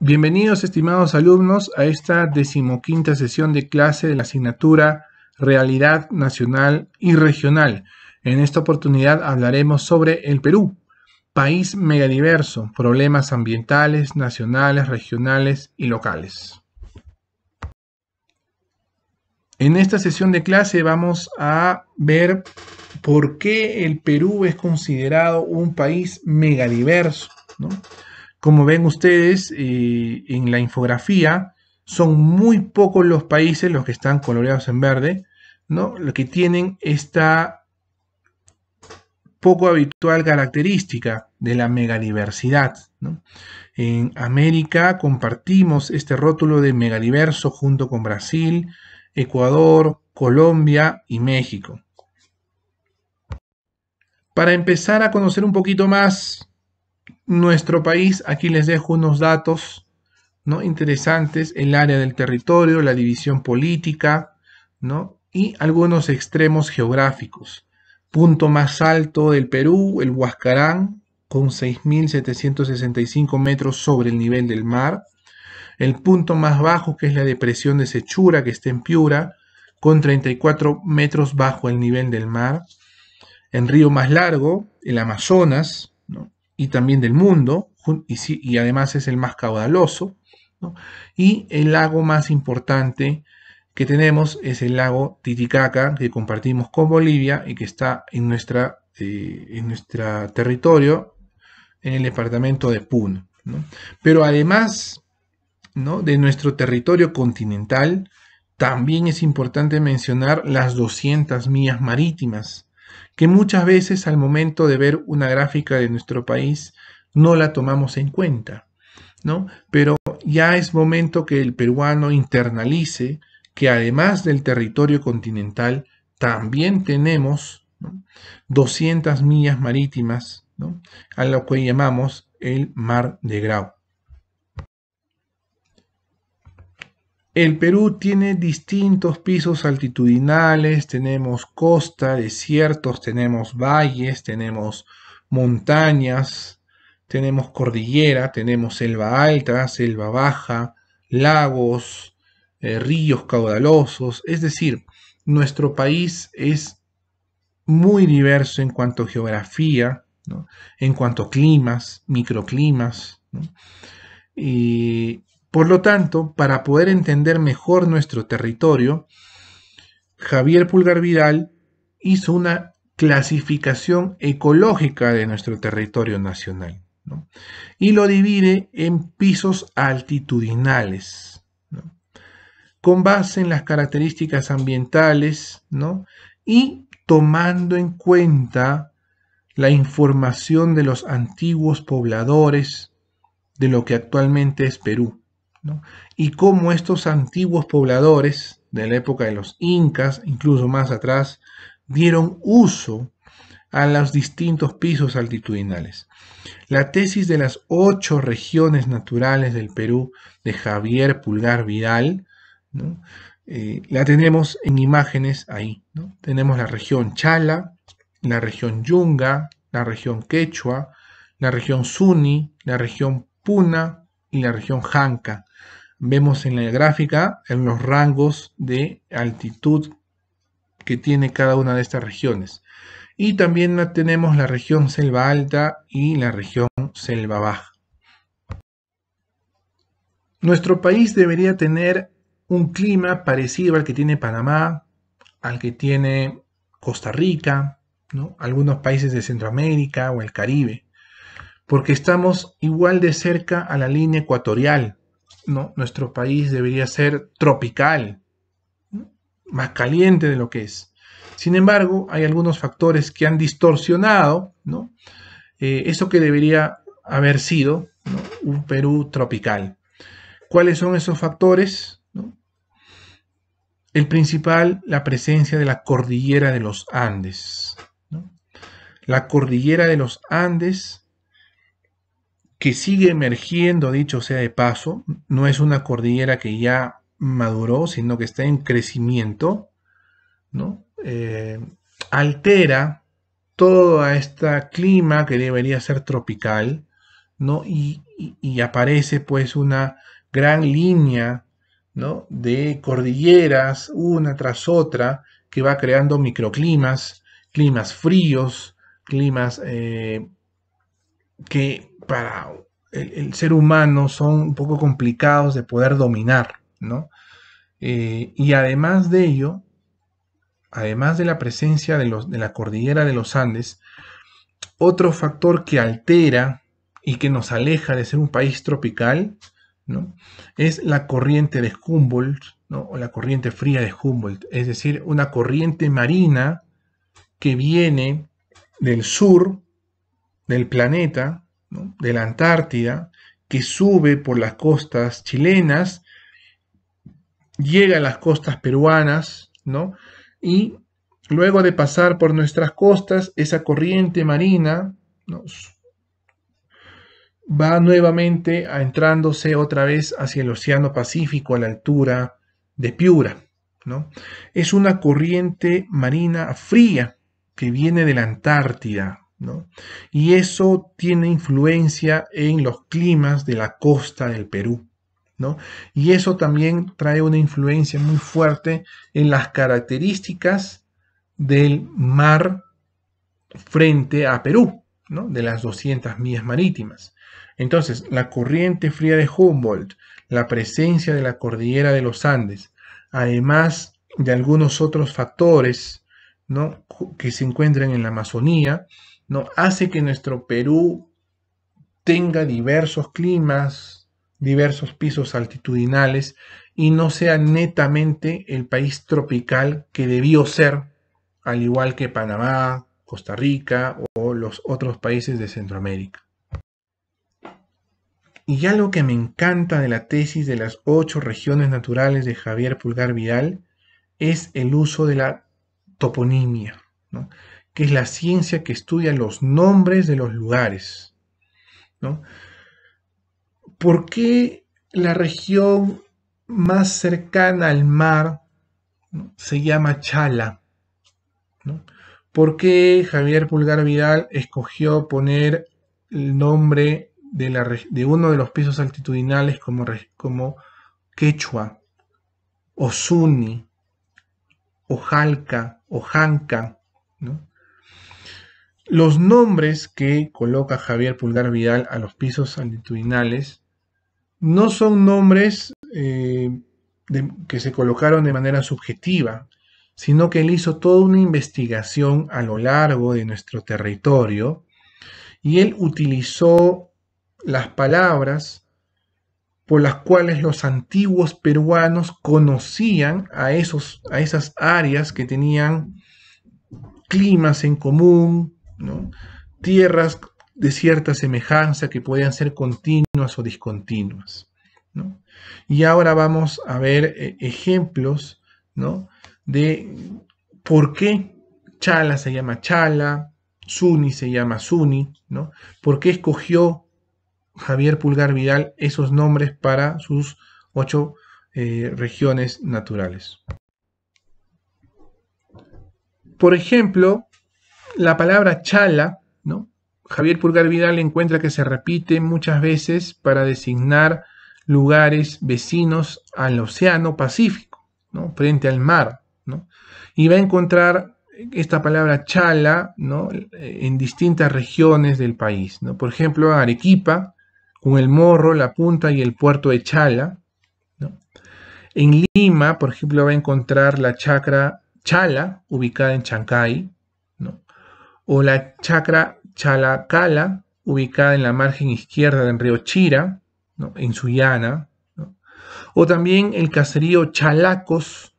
Bienvenidos, estimados alumnos, a esta decimoquinta sesión de clase de la asignatura Realidad Nacional y Regional. En esta oportunidad hablaremos sobre el Perú, país megadiverso, problemas ambientales, nacionales, regionales y locales. En esta sesión de clase vamos a ver por qué el Perú es considerado un país megadiverso, ¿no? Como ven ustedes eh, en la infografía, son muy pocos los países los que están coloreados en verde, ¿no? Los que tienen esta poco habitual característica de la megadiversidad. En América compartimos este rótulo de megadiverso junto con Brasil, Ecuador, Colombia y México. Para empezar a conocer un poquito más nuestro país, aquí les dejo unos datos ¿no? interesantes, el área del territorio, la división política, y algunos extremos geográficos. Punto más alto del Perú, el Huascarán, con 6.765 metros sobre el nivel del mar. El punto más bajo, que es la depresión de Sechura, que está en Piura, con 34 metros bajo el nivel del mar. el río más largo, el Amazonas, y también del mundo, y, además es el más caudaloso. Y el lago más importante que tenemos es el lago Titicaca, que compartimos con Bolivia y que está en, nuestra, eh, en nuestro territorio, en el departamento de Puno. Pero además ¿no? de nuestro territorio continental, también es importante mencionar las 200 millas marítimas que muchas veces al momento de ver una gráfica de nuestro país no la tomamos en cuenta, ¿no? Pero ya es momento que el peruano internalice que además del territorio continental, también tenemos 200 millas marítimas, ¿no? a lo que llamamos el Mar de Grau. El Perú tiene distintos pisos altitudinales, tenemos costa, desiertos, tenemos valles, tenemos montañas, tenemos cordillera, tenemos selva alta, selva baja, lagos, eh, ríos caudalosos. Es decir, nuestro país es muy diverso en cuanto a geografía, en cuanto a climas, microclimas. Y por lo tanto, para poder entender mejor nuestro territorio, Javier Pulgar Vidal hizo una clasificación ecológica de nuestro territorio nacional y lo divide en pisos altitudinales con base en las características ambientales y tomando en cuenta la información de los antiguos pobladores de lo que actualmente es Perú y cómo estos antiguos pobladores de la época de los incas, incluso más atrás, dieron uso a los distintos pisos altitudinales. La tesis de las ocho regiones naturales del Perú de Javier Pulgar Vidal eh, la tenemos en imágenes ahí. Tenemos la región Chala, la región Yunga, la región Quechua, la región Suni, la región Puna y la región Janca vemos en la gráfica en los rangos de altitud que tiene cada una de estas regiones. Y también tenemos la región selva alta y la región selva baja. Nuestro país debería tener un clima parecido al que tiene Panamá, al que tiene Costa Rica, algunos países de Centroamérica o el Caribe, porque estamos igual de cerca a la línea ecuatorial, ¿no? Nuestro país debería ser tropical, más caliente de lo que es. Sin embargo, hay algunos factores que han distorsionado eh, eso que debería haber sido un Perú tropical. ¿Cuáles son esos factores? El principal, la presencia de la cordillera de los Andes. La cordillera de los Andes que sigue emergiendo, dicho sea de paso, no es una cordillera que ya maduró, sino que está en crecimiento, ¿no? Eh, altera todo este clima que debería ser tropical, ¿no? Y, aparece pues una gran línea, ¿no? De cordilleras, una tras otra, que va creando microclimas, climas fríos, climas eh, que para el, ser humano son un poco complicados de poder dominar, ¿no? Eh, y además de ello, además de la presencia de, los, de la cordillera de los Andes, otro factor que altera y que nos aleja de ser un país tropical, ¿no? Es la corriente de Humboldt, ¿no? O la corriente fría de Humboldt, es decir, una corriente marina que viene del sur del planeta, de la Antártida, que sube por las costas chilenas, llega a las costas peruanas, ¿no? Y luego de pasar por nuestras costas, esa corriente marina va nuevamente entrándose otra vez hacia el Océano Pacífico a la altura de Piura. ¿no? Es una corriente marina fría que viene de la Antártida, y eso tiene influencia en los climas de la costa del Perú. Y eso también trae una influencia muy fuerte en las características del mar frente a Perú, de las 200 millas marítimas. Entonces, la corriente fría de Humboldt, la presencia de la cordillera de los Andes, además de algunos otros factores que se encuentran en la Amazonía, ¿no? hace que nuestro Perú tenga diversos climas, diversos pisos altitudinales y no sea netamente el país tropical que debió ser, al igual que Panamá, Costa Rica o los otros países de Centroamérica. Y ya lo que me encanta de la tesis de las ocho regiones naturales de Javier Pulgar Vidal es el uso de la toponimia. ¿no? que es la ciencia que estudia los nombres de los lugares. ¿Por qué la región más cercana al mar se llama Chala? ¿Por qué Javier Pulgar Vidal escogió poner el nombre de, uno de los pisos altitudinales como, como Quechua, Osuni, Ojalca, Ojanca? ¿no? Los nombres que coloca Javier Pulgar Vidal a los pisos altitudinales no son nombres eh, que se colocaron de manera subjetiva, sino que él hizo toda una investigación a lo largo de nuestro territorio y él utilizó las palabras por las cuales los antiguos peruanos conocían a, esos, a esas áreas que tenían climas en común, tierras de cierta semejanza que puedan ser continuas o discontinuas. Y ahora vamos a ver eh, ejemplos de por qué Chala se llama Chala, Suni se llama Suni, ¿Por qué escogió Javier Pulgar Vidal esos nombres para sus ocho eh, regiones naturales? Por ejemplo, la palabra chala, ¿no? Javier Pulgar Vidal encuentra que se repite muchas veces para designar lugares vecinos al Océano Pacífico, ¿no? frente al mar. Y va a encontrar esta palabra chala ¿no? en distintas regiones del país. ¿no? Por ejemplo, Arequipa, con el morro, la punta y el puerto de Chala. ¿no? En Lima, por ejemplo, va a encontrar la chacra Chala, ubicada en Chancay o la chacra Chalacala, ubicada en la margen izquierda del río Chira, en Sullana, o también el caserío Chalacos,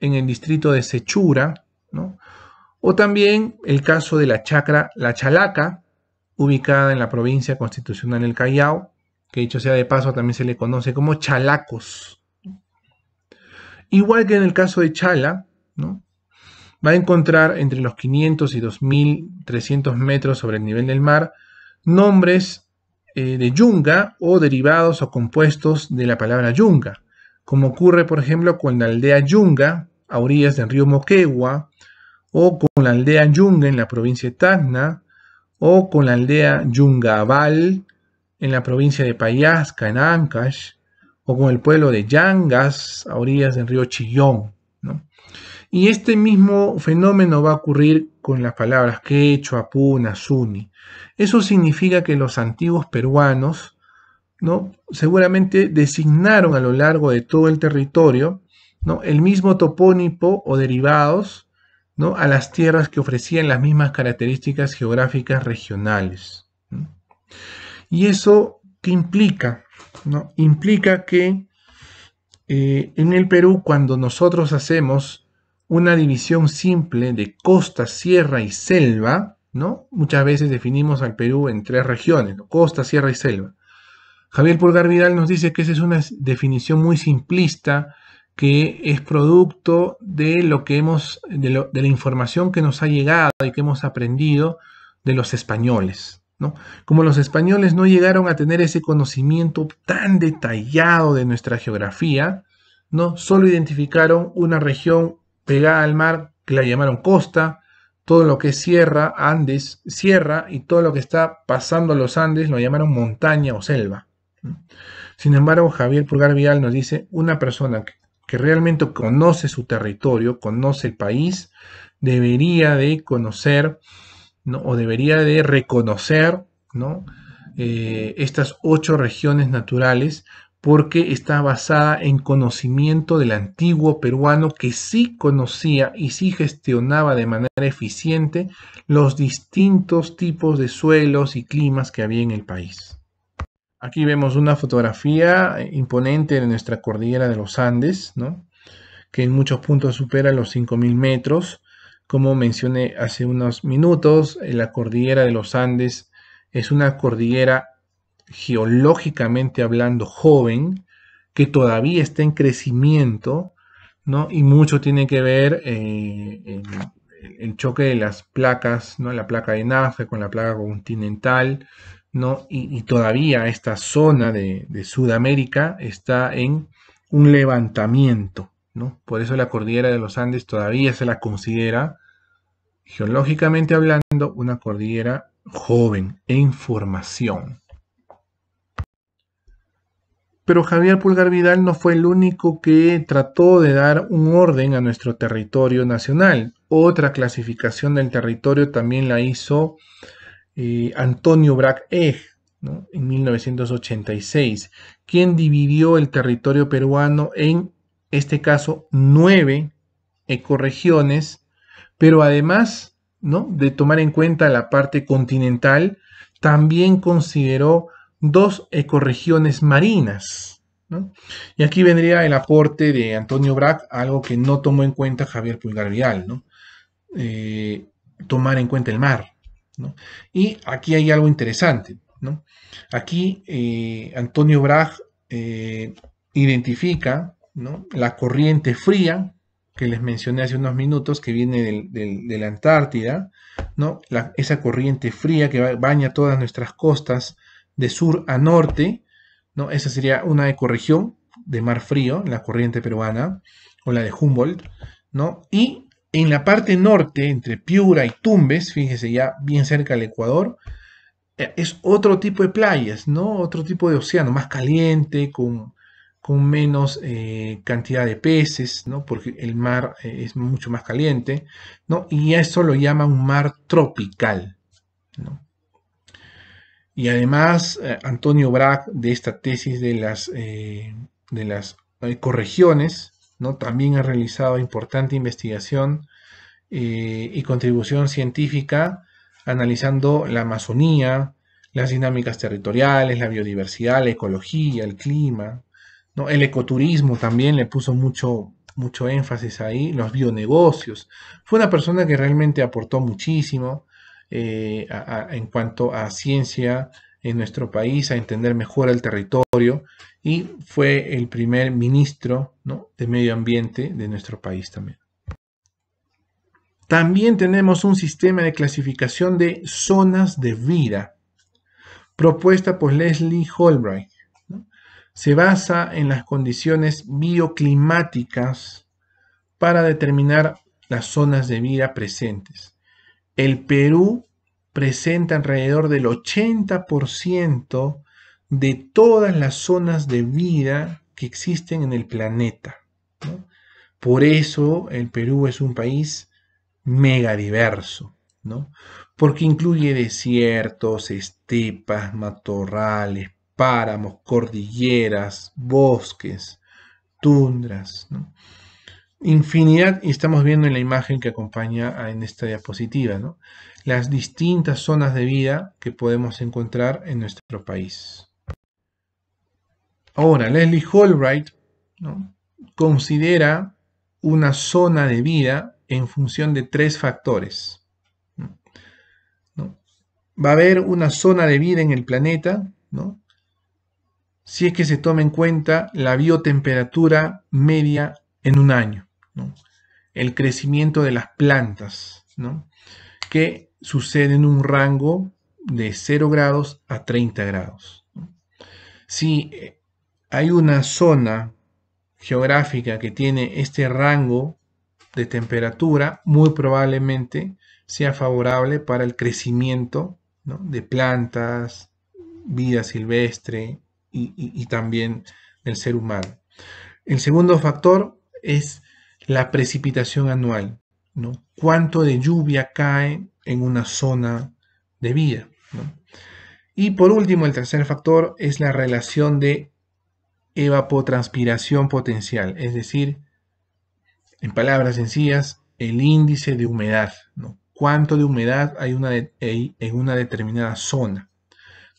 en el distrito de Sechura, o también el caso de la chacra La Chalaca, ubicada en la provincia constitucional del Callao, que dicho sea de paso también se le conoce como Chalacos. Igual que en el caso de Chala, ¿no? va a encontrar entre los 500 y 2300 metros sobre el nivel del mar nombres eh, de yunga o derivados o compuestos de la palabra yunga, como ocurre por ejemplo con la aldea yunga a orillas del río Moquegua, o con la aldea yunga en la provincia de Tacna, o con la aldea Yungaval, en la provincia de Payasca, en Ancash, o con el pueblo de Yangas a orillas del río Chillón. Y este mismo fenómeno va a ocurrir con las palabras quechua, puna, suni. Eso significa que los antiguos peruanos ¿no? seguramente designaron a lo largo de todo el territorio ¿no? el mismo topónipo o derivados ¿no? a las tierras que ofrecían las mismas características geográficas regionales. ¿Y eso qué implica? ¿no? Implica que eh, en el Perú, cuando nosotros hacemos una división simple de costa, sierra y selva, ¿no? Muchas veces definimos al Perú en tres regiones, costa, sierra y selva. Javier Pulgar Vidal nos dice que esa es una definición muy simplista que es producto de lo que hemos, de la información que nos ha llegado y que hemos aprendido de los españoles. ¿no? Como los españoles no llegaron a tener ese conocimiento tan detallado de nuestra geografía, ¿no? solo identificaron una región pegada al mar, que la llamaron costa, todo lo que es sierra, Andes, sierra, y todo lo que está pasando los Andes lo llamaron montaña o selva. Sin embargo, Javier Pulgar Vial nos dice, una persona que, realmente conoce su territorio, conoce el país, debería de conocer o debería de reconocer eh, estas ocho regiones naturales porque está basada en conocimiento del antiguo peruano que sí conocía y sí gestionaba de manera eficiente los distintos tipos de suelos y climas que había en el país. Aquí vemos una fotografía imponente de nuestra cordillera de los Andes, que en muchos puntos supera los 5.000 metros. Como mencioné hace unos minutos, eh, la cordillera de los Andes es una cordillera geológicamente hablando joven, que todavía está en crecimiento, ¿no? Y mucho tiene que ver eh, el choque de las placas, ¿no? La placa de Nazca con la placa continental, ¿no? Y, todavía esta zona de, de, Sudamérica está en un levantamiento, ¿no? Por eso la cordillera de los Andes todavía se la considera, geológicamente hablando, una cordillera joven, en formación. Pero Javier Pulgar Vidal no fue el único que trató de dar un orden a nuestro territorio nacional. Otra clasificación del territorio también la hizo eh, Antonio Braque en 1986, quien dividió el territorio peruano en, este caso, nueve ecorregiones, pero además ¿no? de tomar en cuenta la parte continental, también consideró dos ecorregiones marinas. Y aquí vendría el aporte de Antonio Brack, algo que no tomó en cuenta Javier Pulgar Vial, ¿no? Eh, tomar en cuenta el mar. Y aquí hay algo interesante. Aquí eh, Antonio Brack eh, identifica la corriente fría que les mencioné hace unos minutos, que viene de la Antártida, ¿no? esa corriente fría que baña todas nuestras costas de sur a norte, ¿no? Esa sería una ecorregión de mar frío, la corriente peruana, o la de Humboldt, ¿no? Y en la parte norte, entre Piura y Tumbes, fíjese ya bien cerca del Ecuador, eh, es otro tipo de playas, ¿no? Otro tipo de océano, más caliente, con, menos eh, cantidad de peces, ¿no? Porque el mar eh, es mucho más caliente, ¿no? Y eso lo llama un mar tropical, ¿no? Y además, eh, Antonio Brack, de esta tesis de las, eh, de las eh, ¿no? también ha realizado importante investigación eh, y contribución científica analizando la Amazonía, las dinámicas territoriales, la biodiversidad, la ecología, el clima, ¿no? el ecoturismo también le puso mucho, mucho énfasis ahí, los bionegocios. Fue una persona que realmente aportó muchísimo eh, en cuanto a ciencia en nuestro país, a entender mejor el territorio y fue el primer ministro de medio ambiente de nuestro país también. También tenemos un sistema de clasificación de zonas de vida, propuesta por Leslie Holbright. Se basa en las condiciones bioclimáticas para determinar las zonas de vida presentes el Perú presenta alrededor del 80% de todas las zonas de vida que existen en el planeta. Por eso el Perú es un país megadiverso, ¿no? porque incluye desiertos, estepas, matorrales, páramos, cordilleras, bosques, tundras infinidad, y estamos viendo en la imagen que acompaña en esta diapositiva, las distintas zonas de vida que podemos encontrar en nuestro país. Ahora, Leslie Holbright considera una zona de vida en función de tres factores. Va a haber una zona de vida en el planeta, si es que se toma en cuenta la biotemperatura media en un año. ¿no? el crecimiento de las plantas, ¿no? que sucede en un rango de 0 grados a 30 grados. Si eh, hay una zona geográfica que tiene este rango de temperatura, muy probablemente sea favorable para el crecimiento de plantas, vida silvestre y, y también del ser humano. El segundo factor es la precipitación anual, ¿no? Cuánto de lluvia cae en una zona de vida, Y por último, el tercer factor es la relación de evapotranspiración potencial, es decir, en palabras sencillas, el índice de humedad, ¿no? Cuánto de humedad hay en una determinada zona.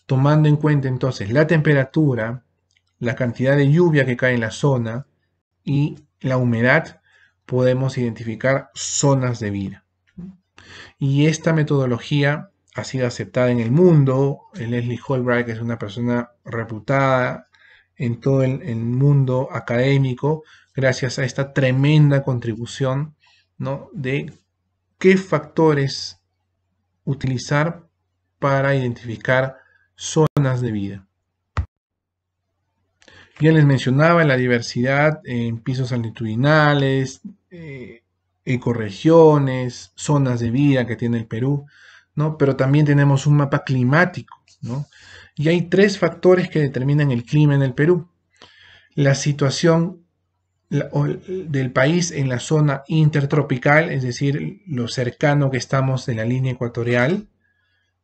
Tomando en cuenta entonces la temperatura, la cantidad de lluvia que cae en la zona y la humedad podemos identificar zonas de vida. Y esta metodología ha sido aceptada en el mundo. Leslie Holbright es una persona reputada en todo el, mundo académico gracias a esta tremenda contribución ¿no? de qué factores utilizar para identificar zonas de vida. Ya les mencionaba la diversidad en pisos altitudinales, eh, ecorregiones, zonas de vida que tiene el Perú, ¿no? Pero también tenemos un mapa climático, ¿no? Y hay tres factores que determinan el clima en el Perú. La situación del país en la zona intertropical, es decir, lo cercano que estamos de la línea ecuatorial,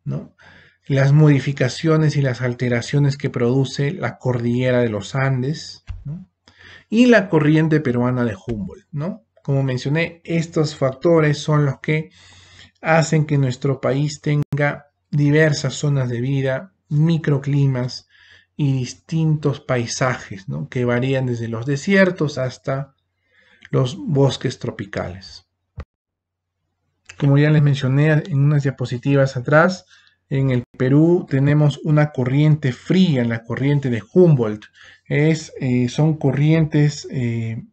¿no? las modificaciones y las alteraciones que produce la cordillera de los Andes ¿no? y la corriente peruana de Humboldt. ¿no? Como mencioné, estos factores son los que hacen que nuestro país tenga diversas zonas de vida, microclimas y distintos paisajes que varían desde los desiertos hasta los bosques tropicales. Como ya les mencioné en unas diapositivas atrás, en el Perú tenemos una corriente fría, la corriente de Humboldt. Es, eh, son corrientes eh,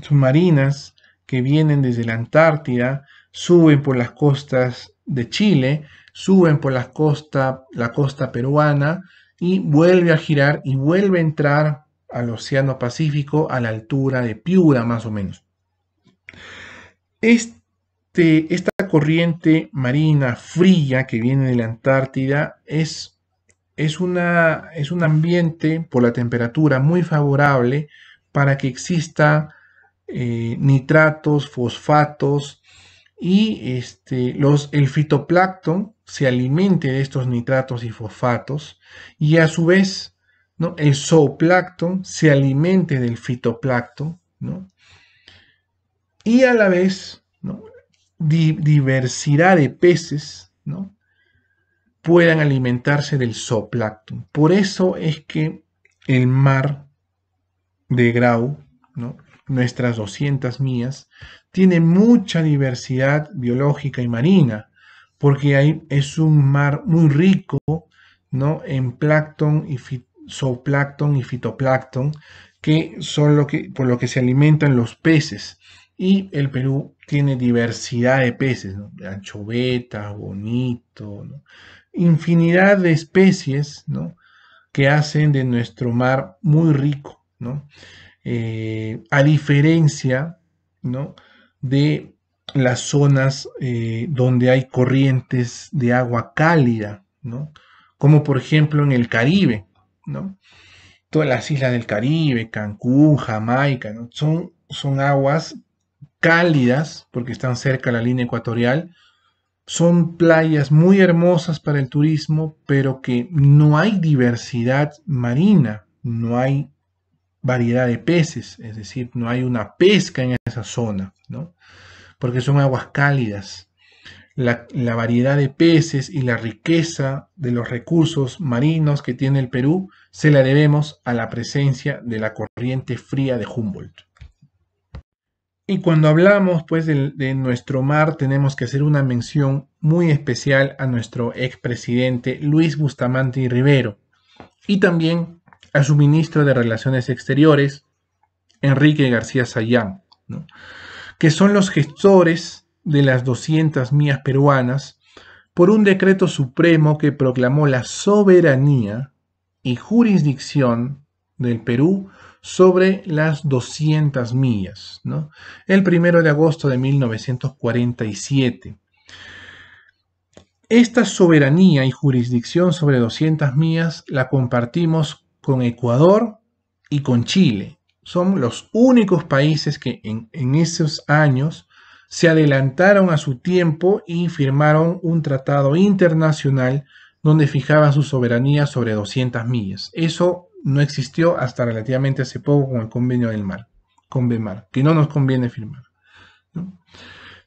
submarinas que vienen desde la Antártida, suben por las costas de Chile, suben por la costa peruana y vuelve a girar y vuelve a entrar al Océano Pacífico a la altura de Piura más o menos. Este, esta corriente marina fría que viene de la Antártida es, es, una, es un ambiente por la temperatura muy favorable para que exista eh, nitratos, fosfatos y este, los, el fitoplancton se alimente de estos nitratos y fosfatos y a su vez ¿no? el zooplancton se alimente del fitoplancton ¿no? y a la vez diversidad de peces ¿no? puedan alimentarse del zooplancton. Por eso es que el mar de Grau ¿no? nuestras 200 millas, tiene mucha diversidad biológica y marina, porque ahí es un mar muy rico ¿no? en plancton y zooplancton y fitoplancton, que son lo que, por lo que se alimentan los peces. Y el Perú tiene diversidad de peces, de anchovetas, bonito, infinidad de especies ¿no? que hacen de nuestro mar muy rico. ¿no? Eh, a diferencia ¿no? de las zonas eh, donde hay corrientes de agua cálida, ¿no? como por ejemplo en el Caribe, ¿no? todas las islas del Caribe, Cancún, Jamaica, son, son aguas cálidas porque están cerca de la línea ecuatorial, son playas muy hermosas para el turismo, pero que no hay diversidad marina, no hay variedad de peces, es decir, no hay una pesca en esa zona, ¿no? porque son aguas cálidas. La, variedad de peces y la riqueza de los recursos marinos que tiene el Perú se la debemos a la presencia de la corriente fría de Humboldt. Y cuando hablamos pues, de, nuestro mar, tenemos que hacer una mención muy especial a nuestro expresidente Luis Bustamante y Rivero y también a su ministro de Relaciones Exteriores, Enrique García Sayán, que son los gestores de las 200 millas peruanas por un decreto supremo que proclamó la soberanía y jurisdicción del Perú sobre las 200 millas, el primero de agosto de 1947. Esta soberanía y jurisdicción sobre 200 millas la compartimos con Ecuador y con Chile. Son los únicos países que en, esos años se adelantaron a su tiempo y firmaron un tratado internacional donde fijaban su soberanía sobre 200 millas. Eso no existió hasta relativamente hace poco con el convenio del mar, con Bemar, que no nos conviene firmar.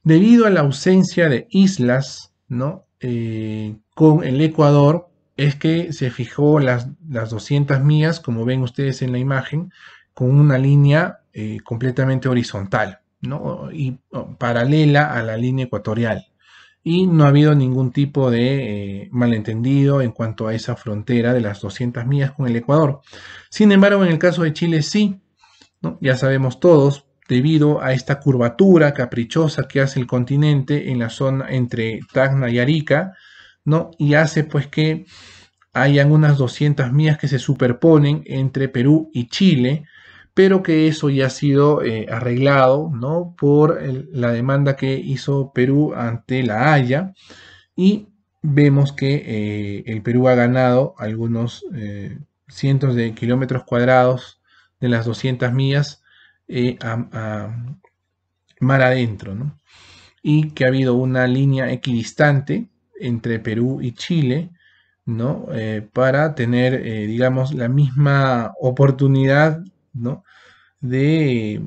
Debido a la ausencia de islas ¿no? Eh, con el Ecuador, es que se fijó las, las 200 millas, como ven ustedes en la imagen, con una línea eh, completamente horizontal ¿no? y oh, paralela a la línea ecuatorial. Y no ha habido ningún tipo de eh, malentendido en cuanto a esa frontera de las 200 millas con el Ecuador. Sin embargo, en el caso de Chile sí, ¿no? ya sabemos todos, debido a esta curvatura caprichosa que hace el continente en la zona entre Tacna y Arica, y hace pues que hayan unas 200 millas que se superponen entre Perú y Chile, pero que eso ya ha sido eh, arreglado, ¿no? Por la demanda que hizo Perú ante la Haya y vemos que eh, el Perú ha ganado algunos eh, cientos de kilómetros cuadrados de las 200 millas a, mar adentro, Y que ha habido una línea equidistante entre Perú y Chile, ¿no? Eh, para tener, eh, digamos, la misma oportunidad, ¿no? De,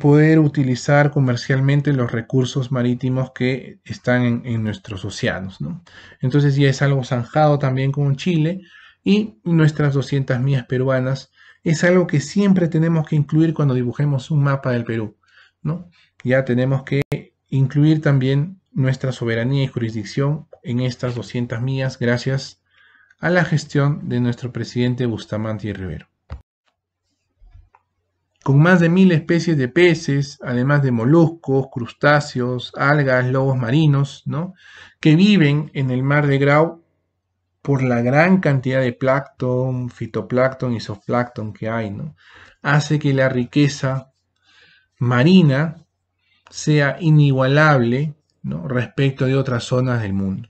poder utilizar comercialmente los recursos marítimos que están en, nuestros océanos, ¿no? Entonces ya es algo zanjado también con Chile y nuestras 200 millas peruanas es algo que siempre tenemos que incluir cuando dibujemos un mapa del Perú, ¿no? Ya tenemos que incluir también nuestra soberanía y jurisdicción en estas 200 millas gracias a la gestión de nuestro presidente Bustamante y Rivero. Con más de mil especies de peces, además de moluscos, crustáceos, algas, lobos marinos, ¿no? que viven en el mar de Grau por la gran cantidad de plancton, fitoplancton y zooplancton que hay, ¿no? hace que la riqueza marina sea inigualable respecto de otras zonas del mundo.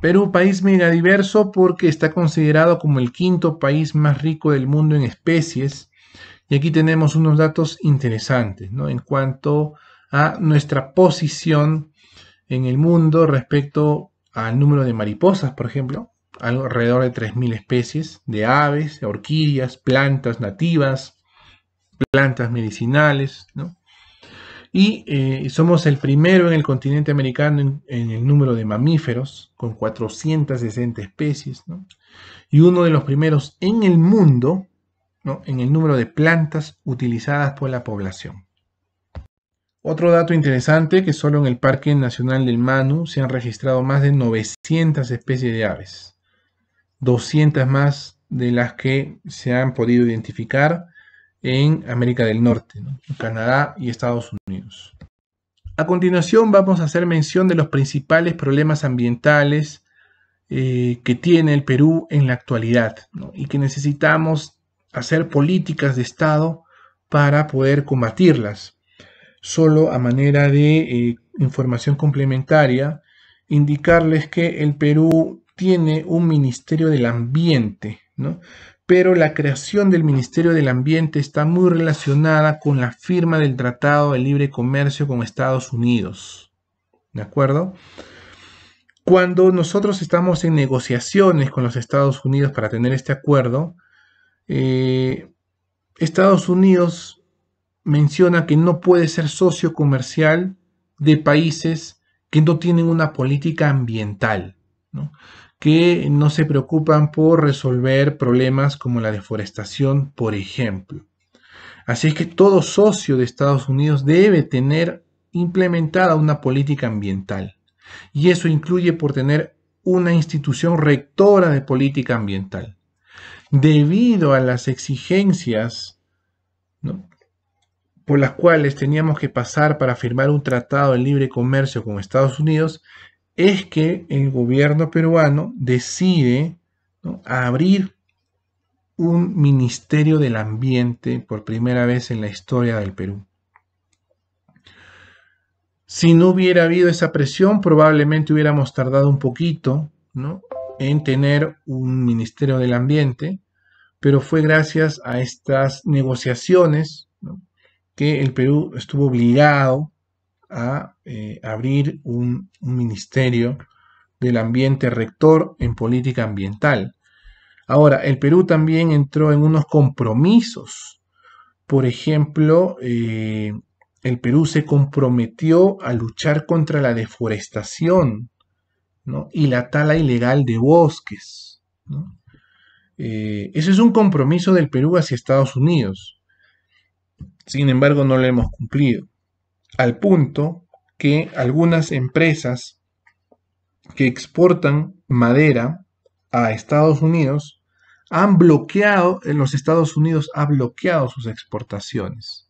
Perú, país megadiverso porque está considerado como el quinto país más rico del mundo en especies. Y aquí tenemos unos datos interesantes en cuanto a nuestra posición en el mundo respecto al número de mariposas, por ejemplo, alrededor de 3.000 especies de aves, orquídeas, plantas nativas, plantas medicinales, ¿no? y eh, somos el primero en el continente americano en, el número de mamíferos, con 460 especies, y uno de los primeros en el mundo en el número de plantas utilizadas por la población. Otro dato interesante que solo en el Parque Nacional del Manu se han registrado más de 900 especies de aves, 200 más de las que se han podido identificar en América del Norte, Canadá y Estados Unidos. A continuación vamos a hacer mención de los principales problemas ambientales eh, que tiene el Perú en la actualidad y que necesitamos hacer políticas de Estado para poder combatirlas. Solo a manera de eh, información complementaria, indicarles que el Perú tiene un Ministerio del Ambiente, pero la creación del Ministerio del Ambiente está muy relacionada con la firma del Tratado de Libre Comercio con Estados Unidos. ¿De acuerdo? Cuando nosotros estamos en negociaciones con los Estados Unidos para tener este acuerdo, eh, Estados Unidos menciona que no puede ser socio comercial de países que no tienen una política ambiental. ¿no? que no se preocupan por resolver problemas como la deforestación, por ejemplo. Así es que todo socio de Estados Unidos debe tener implementada una política ambiental. Y eso incluye por tener una institución rectora de política ambiental. Debido a las exigencias por las cuales teníamos que pasar para firmar un tratado de libre comercio con Estados Unidos, es que el gobierno peruano decide abrir un Ministerio del Ambiente por primera vez en la historia del Perú. Si no hubiera habido esa presión, probablemente hubiéramos tardado un poquito en tener un Ministerio del Ambiente, pero fue gracias a estas negociaciones que el Perú estuvo obligado a eh, abrir un, ministerio del ambiente rector en política ambiental. Ahora, el Perú también entró en unos compromisos. Por ejemplo, eh, el Perú se comprometió a luchar contra la deforestación y la tala ilegal de bosques. Eh, ese es un compromiso del Perú hacia Estados Unidos. Sin embargo, no lo hemos cumplido al punto que algunas empresas que exportan madera a Estados Unidos han bloqueado, en los Estados Unidos ha bloqueado sus exportaciones.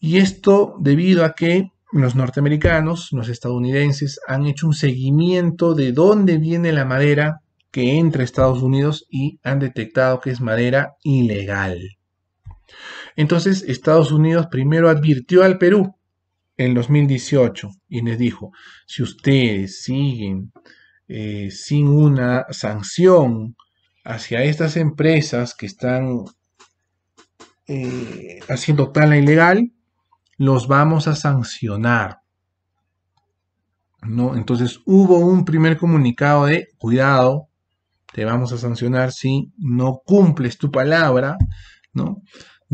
Y esto debido a que los norteamericanos, los estadounidenses, han hecho un seguimiento de dónde viene la madera que entra a Estados Unidos y han detectado que es madera ilegal. Entonces Estados Unidos primero advirtió al Perú en 2018 y les dijo, si ustedes siguen eh, sin una sanción hacia estas empresas que están eh, haciendo tal ilegal, los vamos a sancionar. ¿No? Entonces hubo un primer comunicado de cuidado, te vamos a sancionar si no cumples tu palabra, ¿no?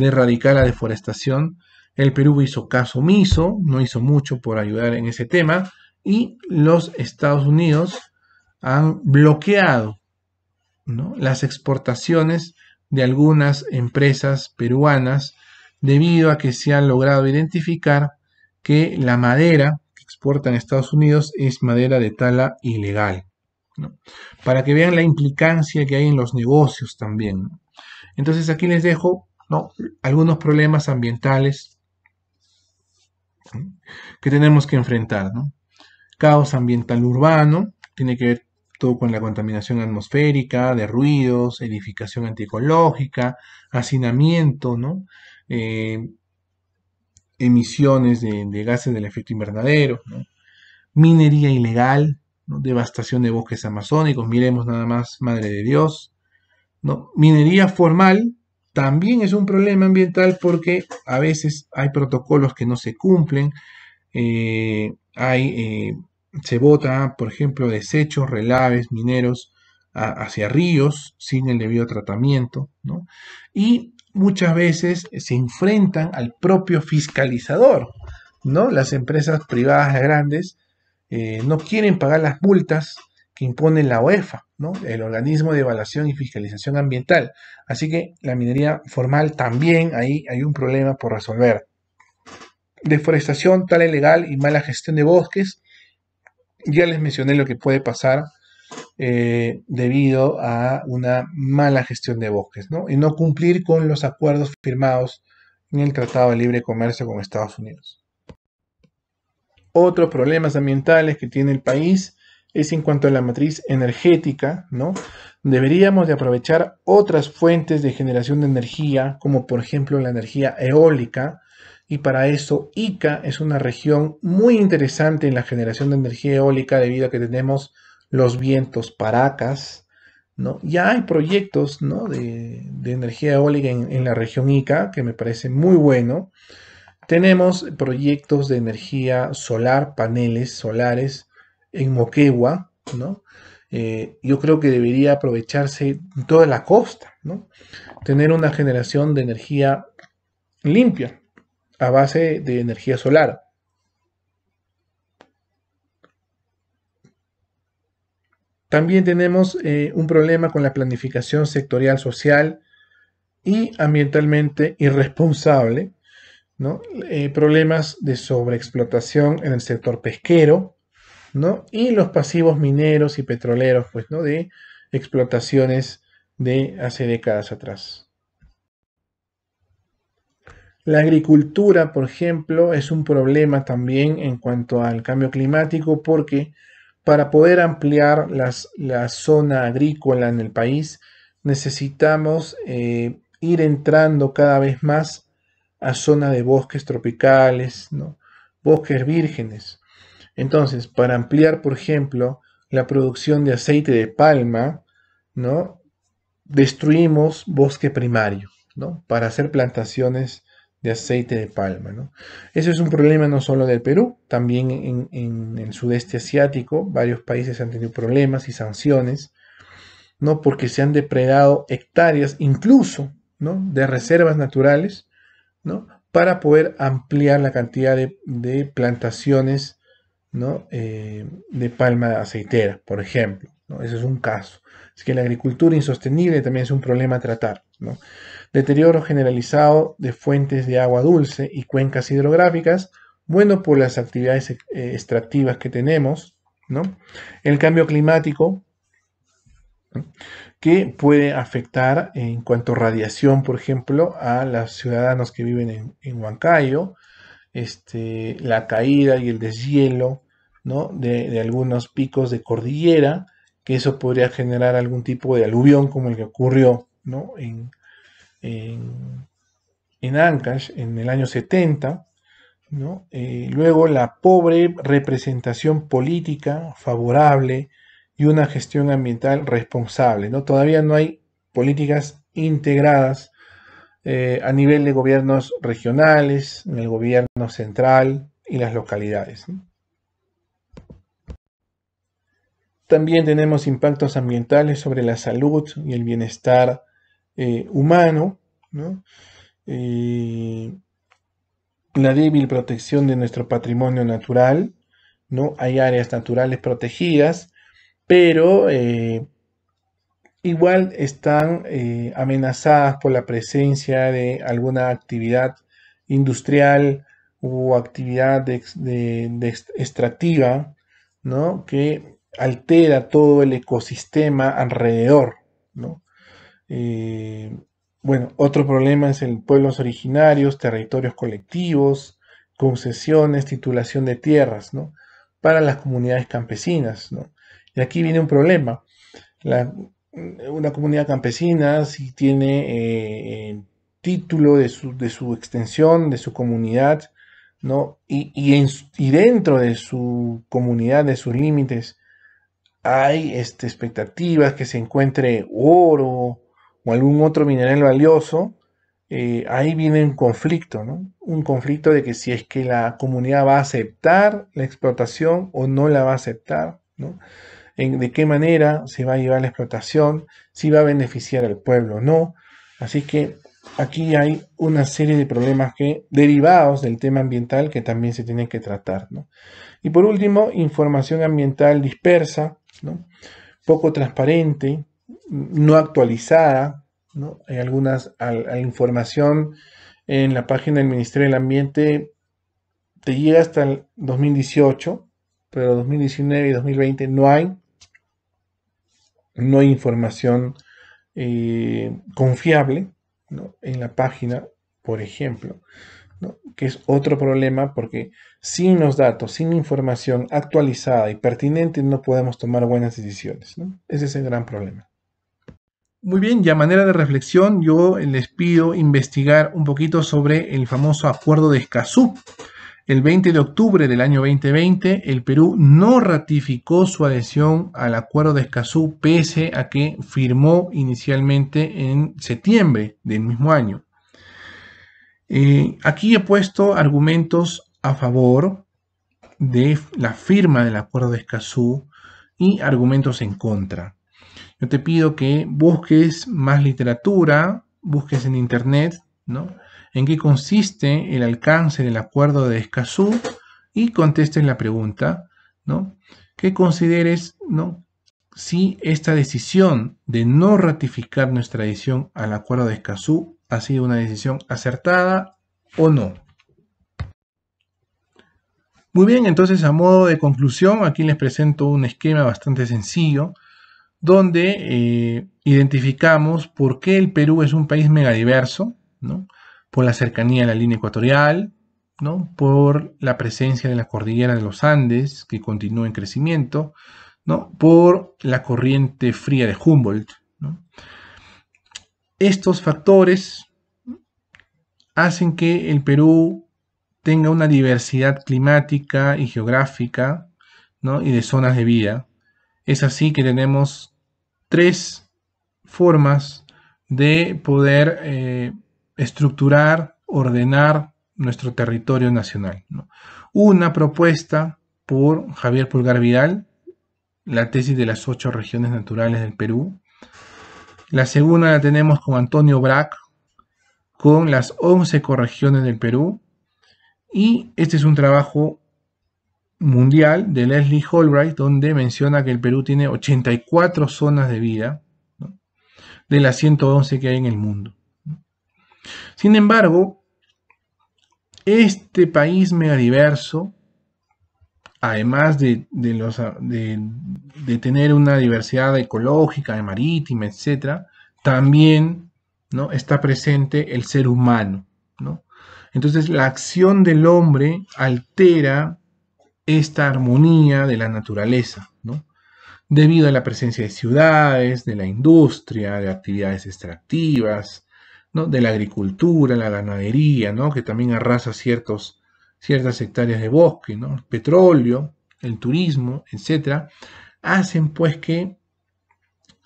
de erradicar la deforestación. El Perú hizo caso omiso, no hizo mucho por ayudar en ese tema y los Estados Unidos han bloqueado las exportaciones de algunas empresas peruanas debido a que se han logrado identificar que la madera que exportan a Estados Unidos es madera de tala ilegal. Para que vean la implicancia que hay en los negocios también. Entonces aquí les dejo ¿no? algunos problemas ambientales que tenemos que enfrentar. Caos ambiental urbano, tiene que ver todo con la contaminación atmosférica, de ruidos, edificación antiecológica, hacinamiento, ¿no? Eh, emisiones de, gases del efecto invernadero, minería ilegal, devastación de bosques amazónicos, miremos nada más, Madre de Dios, ¿no? minería formal, también es un problema ambiental porque a veces hay protocolos que no se cumplen, eh, hay, eh, se bota, por ejemplo, desechos, relaves, mineros hacia ríos sin el debido tratamiento, ¿no? Y muchas veces se enfrentan al propio fiscalizador, ¿no? Las empresas privadas grandes eh, no quieren pagar las multas impone la OEFA, el organismo de evaluación y fiscalización ambiental. Así que la minería formal también ahí hay un problema por resolver. Deforestación, tal ilegal y mala gestión de bosques. Ya les mencioné lo que puede pasar eh, debido a una mala gestión de bosques y no cumplir con los acuerdos firmados en el Tratado de Libre Comercio con Estados Unidos. Otros problemas ambientales que tiene el país es en cuanto a la matriz energética, ¿no? Deberíamos de aprovechar otras fuentes de generación de energía, como por ejemplo la energía eólica, y para eso Ica es una región muy interesante en la generación de energía eólica debido a que tenemos los vientos paracas, ¿no? Ya hay proyectos ¿no? de, energía eólica en la región Ica, que me parece muy bueno. Tenemos proyectos de energía solar, paneles solares, en Moquegua, ¿no? Eh, yo creo que debería aprovecharse toda la costa, ¿no? Tener una generación de energía limpia a base de energía solar. También tenemos eh, un problema con la planificación sectorial social y ambientalmente irresponsable, ¿no? Eh, problemas de sobreexplotación en el sector pesquero, y los pasivos mineros y petroleros, pues, ¿no? De explotaciones de hace décadas atrás. La agricultura, por ejemplo, es un problema también en cuanto al cambio climático porque para poder ampliar la zona agrícola en el país necesitamos eh, ir entrando cada vez más a zonas de bosques tropicales, ¿no? bosques vírgenes. Entonces, para ampliar, por ejemplo, la producción de aceite de palma, ¿no? Destruimos bosque primario, ¿no? Para hacer plantaciones de aceite de palma, ¿no? Eso es un problema no solo del Perú, también en, el sudeste asiático, varios países han tenido problemas y sanciones, ¿no? Porque se han depredado hectáreas, incluso, ¿no? De reservas naturales, ¿no? Para poder ampliar la cantidad de, de plantaciones eh, de palma aceitera, por ejemplo. Ese es un caso. Es que la agricultura insostenible también es un problema a tratar. Deterioro generalizado de fuentes de agua dulce y cuencas hidrográficas, bueno por las actividades eh, extractivas que tenemos, el cambio climático que puede afectar en cuanto a radiación, por ejemplo, a los ciudadanos que viven en Huancayo, este, la caída y el deshielo de, algunos picos de cordillera, que eso podría generar algún tipo de aluvión como el que ocurrió ¿no? en, en, en Ancash en el año 70. ¿no? Eh, luego la pobre representación política favorable y una gestión ambiental responsable. ¿no? Todavía no hay políticas integradas eh, a nivel de gobiernos regionales, en el gobierno central y las localidades. También tenemos impactos ambientales sobre la salud y el bienestar eh, humano, eh, la débil protección de nuestro patrimonio natural, ¿no? hay áreas naturales protegidas, pero igual están eh, amenazadas por la presencia de alguna actividad industrial o actividad extractiva, ¿no? Que altera todo el ecosistema alrededor, eh, bueno, otro problema es el pueblos originarios, territorios colectivos, concesiones, titulación de tierras, ¿no? Para las comunidades campesinas, Y aquí viene un problema. La, eh, una comunidad campesina, si tiene eh, título de su, de su, extensión, de su comunidad, ¿no? Y, dentro de su comunidad, de sus límites, hay este, expectativas que se encuentre oro o algún otro mineral valioso, eh, ahí viene un conflicto, ¿no? Un conflicto de que si es que la comunidad va a aceptar la explotación o no la va a aceptar, ¿no? de qué manera se va a llevar la explotación, si va a beneficiar al pueblo o no. Así que aquí hay una serie de problemas que, derivados del tema ambiental que también se tienen que tratar. ¿no? Y por último, información ambiental dispersa, ¿no? poco transparente, no actualizada. ¿no? Hay algunas información en la página del Ministerio del Ambiente, te llega hasta el 2018, pero 2019 y 2020 no hay no hay información eh, confiable en la página, por ejemplo, que es otro problema porque sin los datos, sin información actualizada y pertinente, no podemos tomar buenas decisiones. Ese es el gran problema. Muy bien, ya manera de reflexión, yo les pido investigar un poquito sobre el famoso acuerdo de Escazú. El 20 de octubre del año 2020, el Perú no ratificó su adhesión al Acuerdo de Escazú, pese a que firmó inicialmente en septiembre del mismo año. Eh, aquí he puesto argumentos a favor de la firma del Acuerdo de Escazú y argumentos en contra. Yo te pido que busques más literatura, busques en internet, ¿no? en qué consiste el alcance del acuerdo de Escazú y contestes la pregunta, ¿no? Que consideres, ¿no? Si esta decisión de no ratificar nuestra adición al acuerdo de Escazú ha sido una decisión acertada o no. Muy bien, entonces a modo de conclusión, aquí les presento un esquema bastante sencillo donde eh, identificamos por qué el Perú es un país megadiverso, ¿no? por la cercanía a la línea ecuatorial, ¿no? por la presencia de la cordillera de los Andes, que continúa en crecimiento, ¿no? por la corriente fría de Humboldt. Estos factores hacen que el Perú tenga una diversidad climática y geográfica y de zonas de vida. Es así que tenemos tres formas de poder eh, estructurar, ordenar nuestro territorio nacional. Una propuesta por Javier Pulgar Vidal, la tesis de las ocho regiones naturales del Perú. La segunda la tenemos con Antonio Brack, con las once corregiones del Perú. Y este es un trabajo mundial de Leslie Holbright, donde menciona que el Perú tiene 84 zonas de vida, de las 111 que hay en el mundo. Sin embargo, este país megadiverso, además de, de, tener una diversidad ecológica, marítima, etc., también ¿no? está presente el ser humano. Entonces, la acción del hombre altera esta armonía de la naturaleza, ¿no? debido a la presencia de ciudades, de la industria, de actividades extractivas, ¿no? de la agricultura, la ganadería, ¿no? que también arrasa ciertos, ciertas hectáreas de bosque, ¿no? el petróleo, el turismo, etc., hacen pues que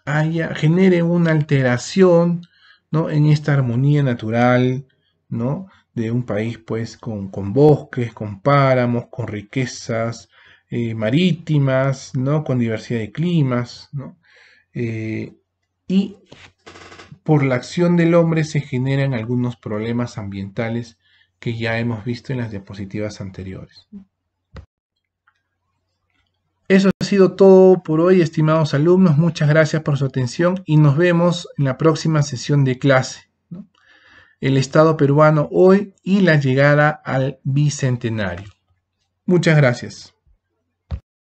haya, genere una alteración ¿no? en esta armonía natural ¿no? de un país pues con, bosques, con páramos, con riquezas eh, marítimas, ¿no? con diversidad de climas. ¿no? Eh, y por la acción del hombre se generan algunos problemas ambientales que ya hemos visto en las diapositivas anteriores. Eso ha sido todo por hoy, estimados alumnos. Muchas gracias por su atención y nos vemos en la próxima sesión de clase. El Estado peruano hoy y la llegada al Bicentenario. Muchas gracias.